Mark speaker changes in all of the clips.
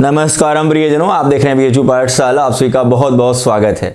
Speaker 1: नमस्कार प्रियजनों आप देख रहे हैं बी एच पाठशाला आप सभी का बहुत बहुत स्वागत है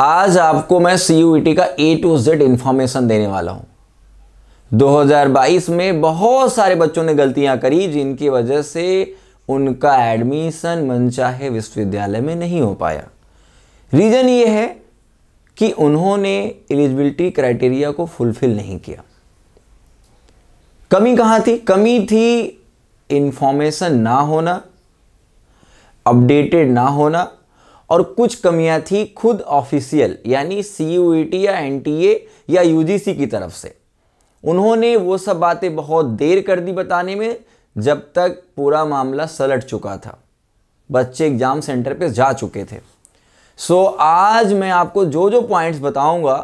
Speaker 1: आज आपको मैं सी e का ए टू जेड इन्फॉर्मेशन देने वाला हूं 2022 में बहुत सारे बच्चों ने गलतियां करी जिनकी वजह से उनका एडमिशन मनचाहे विश्वविद्यालय में नहीं हो पाया रीज़न ये है कि उन्होंने एलिजिबिलिटी क्राइटेरिया को फुलफिल नहीं किया कमी कहाँ थी कमी थी इन्फॉर्मेशन ना होना अपडेटेड ना होना और कुछ कमियां थी खुद ऑफिशियल यानी सी यू ई टी या एन टी ए या यू जी सी की तरफ से उन्होंने वो सब बातें बहुत देर कर दी बताने में जब तक पूरा मामला सलट चुका था बच्चे एग्ज़ाम सेंटर पे जा चुके थे सो so, आज मैं आपको जो जो पॉइंट्स बताऊंगा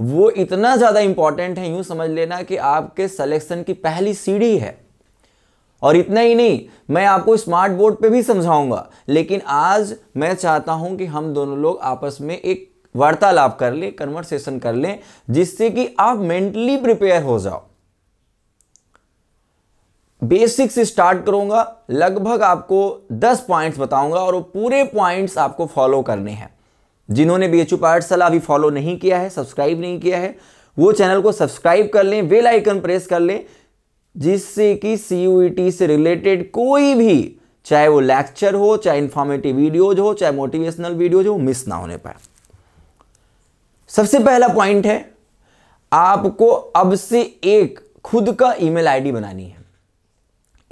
Speaker 1: वो इतना ज़्यादा इम्पॉर्टेंट है यूँ समझ लेना कि आपके सिलेक्शन की पहली सीढ़ी है और इतना ही नहीं मैं आपको स्मार्ट बोर्ड पे भी समझाऊंगा लेकिन आज मैं चाहता हूं कि हम दोनों लोग आपस में एक वार्तालाप कर लें कन्वर्सेशन कर लें जिससे कि आप मेंटली प्रिपेयर हो जाओ बेसिक्स स्टार्ट करूंगा लगभग आपको 10 पॉइंट्स बताऊंगा और वो पूरे पॉइंट्स आपको फॉलो करने हैं जिन्होंने बी एच यू पाठशाला अभी फॉलो नहीं किया है सब्सक्राइब नहीं किया है वो चैनल को सब्सक्राइब कर लें बेल आइकन प्रेस कर लें जिससे कि सी e से रिलेटेड कोई भी चाहे वो लेक्चर हो चाहे इन्फॉर्मेटिव वीडियोज हो चाहे मोटिवेशनल वीडियोज हो मिस ना होने पाए सबसे पहला पॉइंट है आपको अब से एक खुद का ईमेल आईडी बनानी है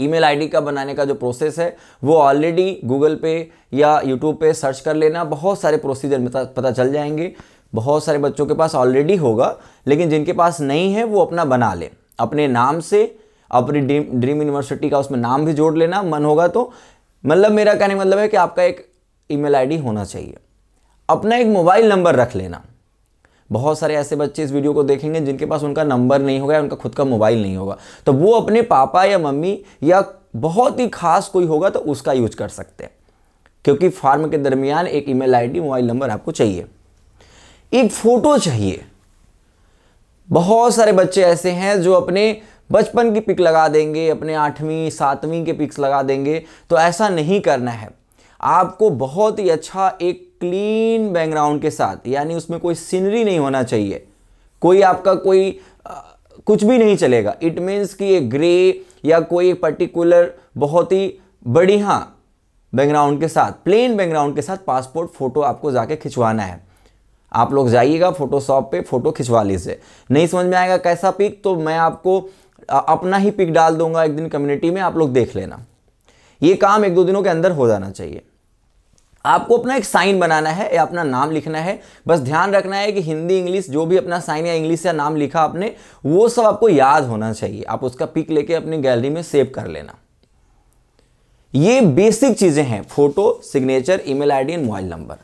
Speaker 1: ईमेल आईडी का बनाने का जो प्रोसेस है वो ऑलरेडी गूगल पे या यूट्यूब पे सर्च कर लेना बहुत सारे प्रोसीजर पता चल जाएंगे बहुत सारे बच्चों के पास ऑलरेडी होगा लेकिन जिनके पास नहीं है वो अपना बना लें अपने नाम से अपनी ड्रीम ड्रीम यूनिवर्सिटी का उसमें नाम भी जोड़ लेना मन होगा तो मतलब मेरा कहने मतलब है कि आपका एक ईमेल आईडी होना चाहिए अपना एक मोबाइल नंबर रख लेना बहुत सारे ऐसे बच्चे इस वीडियो को देखेंगे जिनके पास उनका नंबर नहीं होगा या उनका खुद का मोबाइल नहीं होगा तो वो अपने पापा या मम्मी या बहुत ही खास कोई होगा तो उसका यूज कर सकते हैं क्योंकि फार्म के दरमियान एक ईमेल आईडी मोबाइल नंबर आपको चाहिए एक फ़ोटो चाहिए बहुत सारे बच्चे ऐसे हैं जो अपने बचपन की पिक लगा देंगे अपने आठवीं सातवीं के पिक्स लगा देंगे तो ऐसा नहीं करना है आपको बहुत ही अच्छा एक क्लीन बैकग्राउंड के साथ यानी उसमें कोई सीनरी नहीं होना चाहिए कोई आपका कोई आ, कुछ भी नहीं चलेगा इट मीन्स कि ये ग्रे या कोई पर्टिकुलर बहुत ही बड़ी हाँ बैकग्राउंड के साथ प्लेन बैकग्राउंड के साथ पासपोर्ट फ़ोटो आपको जाके खिंचवाना है आप लोग जाइएगा फोटोशॉप पे फ़ोटो खिंचवा लीजिए नहीं समझ में आएगा कैसा पिक तो मैं आपको अपना ही पिक डाल दूंगा एक दिन कम्युनिटी में आप लोग देख लेना ये काम एक दो दिनों के अंदर हो जाना चाहिए आपको अपना एक साइन बनाना है या अपना नाम लिखना है बस ध्यान रखना है कि हिंदी इंग्लिश जो भी अपना साइन या इंग्लिश या नाम लिखा आपने वो सब आपको याद होना चाहिए आप उसका पिक लेके अपनी गैलरी में सेव कर लेना ये बेसिक चीज़ें हैं photo signature email ID and mobile number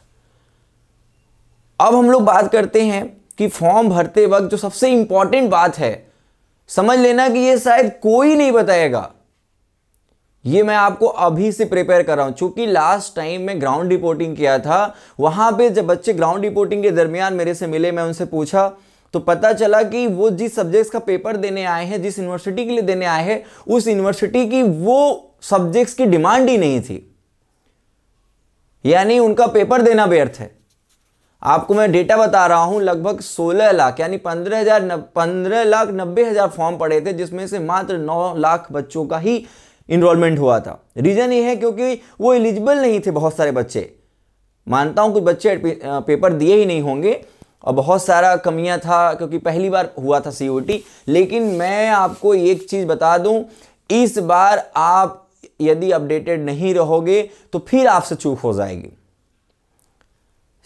Speaker 1: अब हम लोग बात करते हैं कि फॉर्म भरते वक्त जो सबसे इंपॉर्टेंट बात है समझ लेना कि ये शायद कोई नहीं बताएगा ये मैं आपको अभी से प्रिपेयर कर रहा हूं चूंकि लास्ट टाइम मैं ग्राउंड रिपोर्टिंग किया था वहां पे जब बच्चे ग्राउंड रिपोर्टिंग के दरमियान मेरे से मिले मैं उनसे पूछा तो पता चला कि वो जिस सब्जेक्ट्स का पेपर देने आए हैं जिस यूनिवर्सिटी के लिए देने आए हैं उस यूनिवर्सिटी की वो सब्जेक्ट्स की डिमांड ही नहीं थी यानी उनका पेपर देना व्यर्थ है आपको मैं डेटा बता रहा हूँ लगभग 16 लाख यानी पंद्रह हजार पंद्रह लाख नब्बे हज़ार फॉर्म पड़े थे जिसमें से मात्र 9 लाख बच्चों का ही इनरोलमेंट हुआ था रीज़न ये है क्योंकि वो एलिजिबल नहीं थे बहुत सारे बच्चे मानता हूँ कुछ बच्चे पेपर दिए ही नहीं होंगे और बहुत सारा कमियां था क्योंकि पहली बार हुआ था सी लेकिन मैं आपको एक चीज़ बता दूँ इस बार आप यदि अपडेटेड नहीं रहोगे तो फिर आपसे चूक हो जाएगी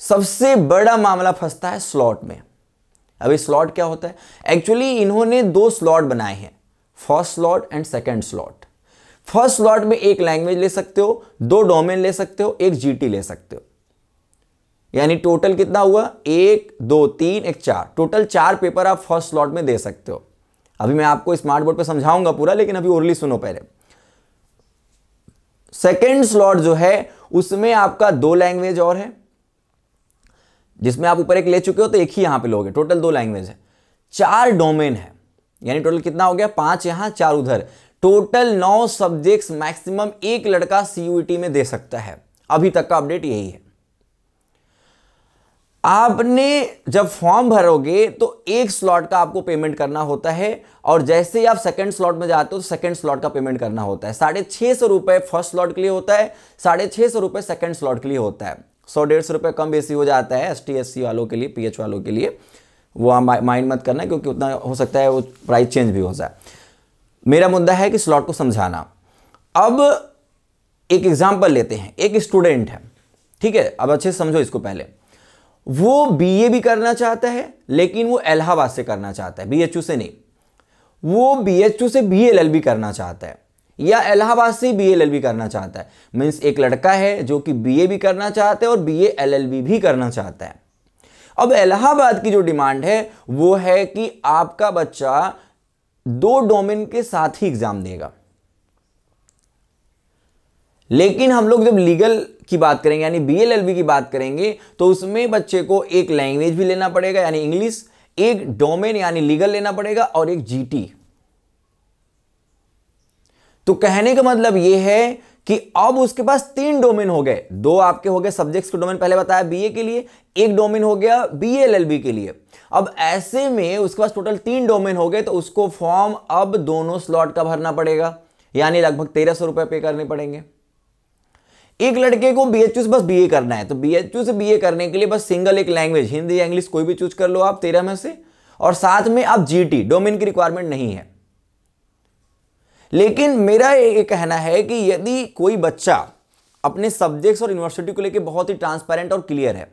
Speaker 1: सबसे बड़ा मामला फंसता है स्लॉट में अभी स्लॉट क्या होता है एक्चुअली इन्होंने दो स्लॉट बनाए हैं first slot and second slot first slot में एक लैंग्वेज ले सकते हो दो डोमेन ले सकते हो एक जीटी ले सकते हो यानी टोटल कितना हुआ एक दो तीन एक चार टोटल चार पेपर आप फर्स्ट स्लॉट में दे सकते हो अभी मैं आपको स्मार्ट बोर्ड पर समझाऊंगा पूरा लेकिन अभी ओरली सुनो पहले सेकेंड स्लॉट जो है उसमें आपका दो लैंग्वेज और है जिसमें आप ऊपर एक ले चुके हो तो एक ही यहां पे लोगे टोटल दो लैंग्वेज है चार डोमेन है यानी टोटल कितना हो गया पांच यहां चार उधर टोटल नौ सब्जेक्ट्स मैक्सिमम एक लड़का सीयूटी में दे सकता है अभी तक का अपडेट यही है आपने जब फॉर्म भरोगे तो एक स्लॉट का आपको पेमेंट करना होता है और जैसे ही आप सेकंड स्लॉट में जाते हो तो सेकंड स्लॉट का पेमेंट करना होता है साढ़े छह सौ रुपए फर्स्ट स्लॉट के लिए होता है साढ़े छह सौ रुपए सेकंड स्लॉट के लिए होता है सौ डेढ़ सौ रुपये कम बेसी हो जाता है एस टी वालों के लिए पी वालों के लिए वो आप माइंड मत करना क्योंकि उतना हो सकता है वो प्राइस चेंज भी हो जाए मेरा मुद्दा है कि स्लॉट को समझाना अब एक एग्जाम्पल लेते हैं एक स्टूडेंट है ठीक है अब अच्छे से समझो इसको पहले वो ए भी करना चाहता है लेकिन वो इलाहाबाद से करना चाहता है बीएचयू से नहीं वो बीएचयू से भी करना चाहता है या इलाहाबाद से बी एल करना चाहता है मीन्स एक लड़का है जो कि बी ए भी करना चाहता है और बी एल भी करना चाहता है अब इलाहाबाद की जो डिमांड है वो है कि आपका बच्चा दो डोमेन के साथ ही एग्जाम देगा लेकिन हम लोग जब लीगल की बात करेंगे यानी बी एल एल बी की बात करेंगे तो उसमें बच्चे को एक लैंग्वेज भी लेना पड़ेगा यानी इंग्लिश एक डोमेन यानी लीगल लेना पड़ेगा और एक जीटी तो कहने का मतलब यह है कि अब उसके पास तीन डोमेन हो गए दो आपके हो गए सब्जेक्ट्स के डोमेन पहले बताया बीए के लिए एक डोमेन हो गया बीएलएलबी के लिए अब ऐसे में उसके पास टोटल तीन डोमेन हो गए तो उसको फॉर्म अब दोनों स्लॉट का भरना पड़ेगा यानी लगभग तेरह सौ रुपए पे करने पड़ेंगे एक लड़के को बी से बस बी करना है तो बी से बी करने के लिए बस सिंगल एक लैंग्वेज हिंदी या इंग्लिश कोई भी चूज कर लो आप तेरह में से और साथ में आप जीटी डोमेन की रिक्वायरमेंट नहीं है लेकिन मेरा ये कहना है कि यदि कोई बच्चा अपने सब्जेक्ट्स और यूनिवर्सिटी को लेकर बहुत ही ट्रांसपेरेंट और क्लियर है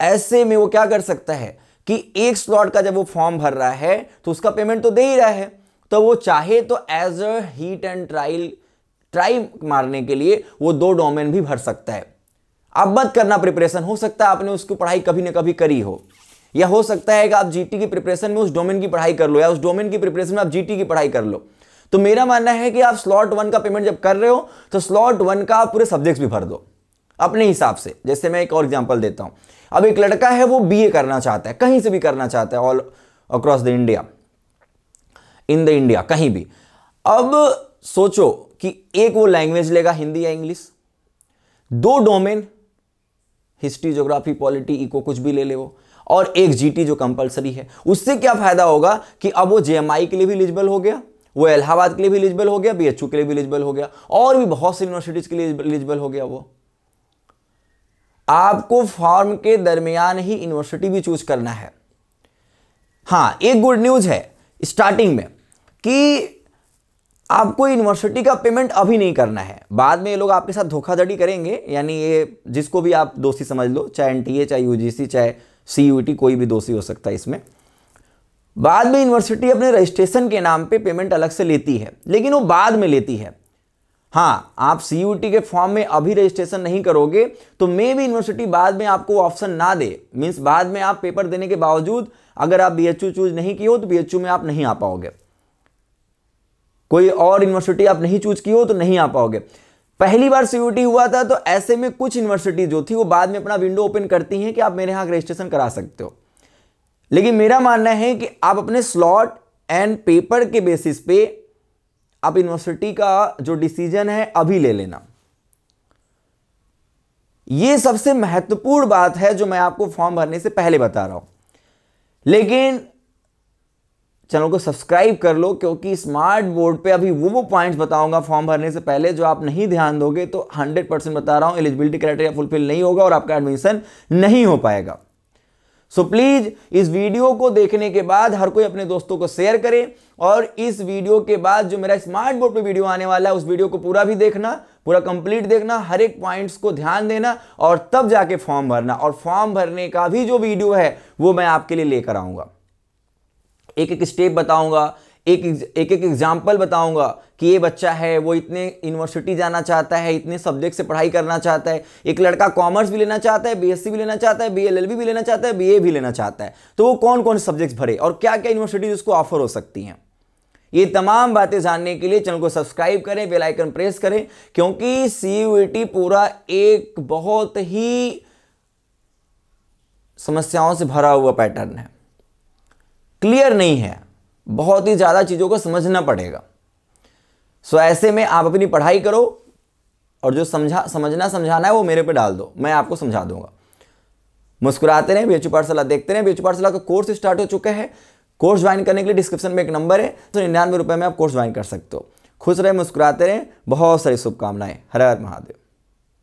Speaker 1: ऐसे में वो क्या कर सकता है कि एक स्लॉट का जब वो फॉर्म भर रहा है तो उसका पेमेंट तो दे ही रहा है तो वो चाहे तो as a hit and trial try मारने के लिए वो दो डोमेन भी भर सकता है अब मत करना प्रिपरेशन हो सकता है आपने उसकी पढ़ाई कभी ना कभी करी हो या हो सकता है कि आप जीटी की प्रिपरेशन में उस डोमेन की पढ़ाई कर लो या उस डोमेन की प्रिपरेशन में आप जीटी की पढ़ाई कर लो तो मेरा मानना है कि आप स्लॉट वन का पेमेंट जब कर रहे हो तो स्लॉट वन का आप पूरे सब्जेक्ट्स भी भर दो अपने हिसाब से जैसे मैं एक और एग्जाम्पल देता हूँ अब एक लड़का है वो बी करना चाहता है कहीं से भी करना चाहता है all across the India in the India कहीं भी अब सोचो कि एक वो लैंग्वेज लेगा हिंदी या इंग्लिश दो domain history geography polity eco कुछ भी ले ले वो और एक जीटी जो कंपलसरी है उससे क्या फायदा होगा कि अब वो जेएमआई के लिए भी एलिजिबल हो गया वो इलाहाबाद के लिए भी एलिजिबल हो गया बी के लिए भी एलिजिबल हो गया और भी बहुत सी यूनिवर्सिटीज़ के लिए एलिजिबल हो गया वो आपको फॉर्म के दरमियान ही यूनिवर्सिटी भी चूज करना है हाँ एक गुड न्यूज़ है स्टार्टिंग में कि आपको यूनिवर्सिटी का पेमेंट अभी नहीं करना है बाद में ये लोग आपके साथ धोखाधड़ी करेंगे यानी ये जिसको भी आप दोषी समझ लो चाहे एन चाहे यू चाहे सी कोई भी दोषी हो सकता है इसमें बाद में यूनिवर्सिटी अपने रजिस्ट्रेशन के नाम पे पेमेंट अलग से लेती है लेकिन वो बाद में लेती है हाँ आप सी के फॉर्म में अभी रजिस्ट्रेशन नहीं करोगे तो मे भी यूनिवर्सिटी बाद में आपको ऑप्शन ना दे मीन्स बाद में आप पेपर देने के बावजूद अगर आप बी चूज नहीं किए हो तो बी में आप नहीं आ पाओगे कोई और यूनिवर्सिटी आप नहीं चूज किए हो तो नहीं आ पाओगे पहली बार सी हुआ था तो ऐसे में कुछ यूनिवर्सिटी जो थी वो बाद में अपना विंडो ओपन करती हैं कि आप मेरे यहाँ रजिस्ट्रेशन करा सकते हो लेकिन मेरा मानना है कि आप अपने स्लॉट एंड पेपर के बेसिस पे आप यूनिवर्सिटी का जो डिसीजन है अभी ले लेना यह सबसे महत्वपूर्ण बात है जो मैं आपको फॉर्म भरने से पहले बता रहा हूं लेकिन चैनल को सब्सक्राइब कर लो क्योंकि स्मार्ट बोर्ड पे अभी वो वो पॉइंट्स बताऊंगा फॉर्म भरने से पहले जो आप नहीं ध्यान दोगे तो 100 परसेंट बता रहा हूं एलिजिबिलिटी क्राइटेरिया फुलफिल नहीं होगा और आपका एडमिशन नहीं हो पाएगा सो so प्लीज़ इस वीडियो को देखने के बाद हर कोई अपने दोस्तों को शेयर करें और इस वीडियो के बाद जो मेरा स्मार्ट बोर्ड पे वीडियो आने वाला है उस वीडियो को पूरा भी देखना पूरा कंप्लीट देखना हर एक पॉइंट्स को ध्यान देना और तब जाके फॉर्म भरना और फॉर्म भरने का भी जो वीडियो है वो मैं आपके लिए लेकर आऊंगा एक एक स्टेप बताऊंगा एक एक एक एग्जाम्पल बताऊंगा कि ये बच्चा है वो इतने यूनिवर्सिटी जाना चाहता है इतने सब्जेक्ट से पढ़ाई करना चाहता है एक लड़का कॉमर्स भी लेना चाहता है बीएससी भी लेना चाहता है बीएलएलबी भी लेना चाहता है बीए भी लेना चाहता है तो वो कौन कौन से सब्जेक्ट्स भरे और क्या क्या यूनिवर्सिटीज उसको ऑफर हो सकती हैं ये तमाम बातें जानने के लिए चैनल को सब्सक्राइब करें बेलाइकन प्रेस करें क्योंकि सी पूरा एक बहुत ही समस्याओं से भरा हुआ पैटर्न है क्लियर नहीं है बहुत ही ज़्यादा चीज़ों को समझना पड़ेगा सो ऐसे में आप अपनी पढ़ाई करो और जो समझा समझना समझाना है वो मेरे पे डाल दो मैं आपको समझा दूंगा मुस्कुराते रहें बी एच पाठशाला देखते रहें बी एच पाठशाला का कोर्स स्टार्ट हो चुका है कोर्स ज्वाइन करने के लिए डिस्क्रिप्शन में एक नंबर है तो निन्यानवे रुपये में आप कोर्स ज्वाइन कर सकते हो खुश रहे मुस्कुराते रहें बहुत सारी शुभकामनाएं हर हर महादेव